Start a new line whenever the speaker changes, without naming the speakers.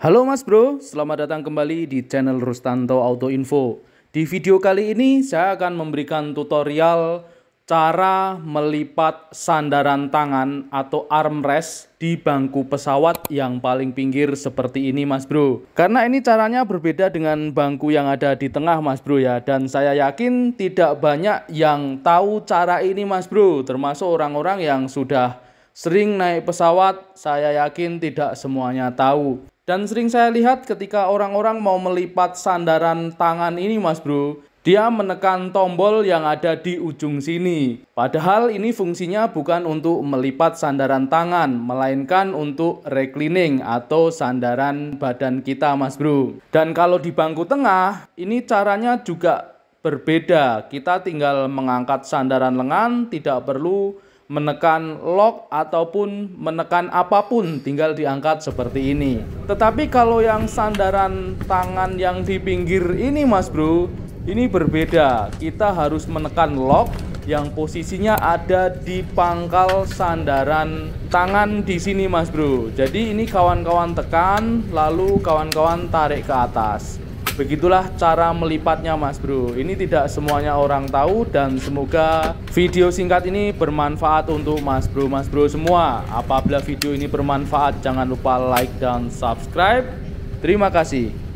Halo Mas Bro, selamat datang kembali di channel Rustanto Auto Info. Di video kali ini saya akan memberikan tutorial cara melipat sandaran tangan atau armrest di bangku pesawat yang paling pinggir seperti ini Mas Bro. Karena ini caranya berbeda dengan bangku yang ada di tengah Mas Bro ya dan saya yakin tidak banyak yang tahu cara ini Mas Bro, termasuk orang-orang yang sudah sering naik pesawat, saya yakin tidak semuanya tahu. Dan sering saya lihat ketika orang-orang mau melipat sandaran tangan ini mas bro, dia menekan tombol yang ada di ujung sini. Padahal ini fungsinya bukan untuk melipat sandaran tangan, melainkan untuk reclining atau sandaran badan kita mas bro. Dan kalau di bangku tengah, ini caranya juga berbeda. Kita tinggal mengangkat sandaran lengan, tidak perlu menekan lock ataupun menekan apapun tinggal diangkat seperti ini. Tetapi kalau yang sandaran tangan yang di pinggir ini Mas Bro, ini berbeda. Kita harus menekan lock yang posisinya ada di pangkal sandaran tangan di sini Mas Bro. Jadi ini kawan-kawan tekan lalu kawan-kawan tarik ke atas. Begitulah cara melipatnya mas bro. Ini tidak semuanya orang tahu dan semoga video singkat ini bermanfaat untuk mas bro mas bro semua. Apabila video ini bermanfaat jangan lupa like dan subscribe. Terima kasih.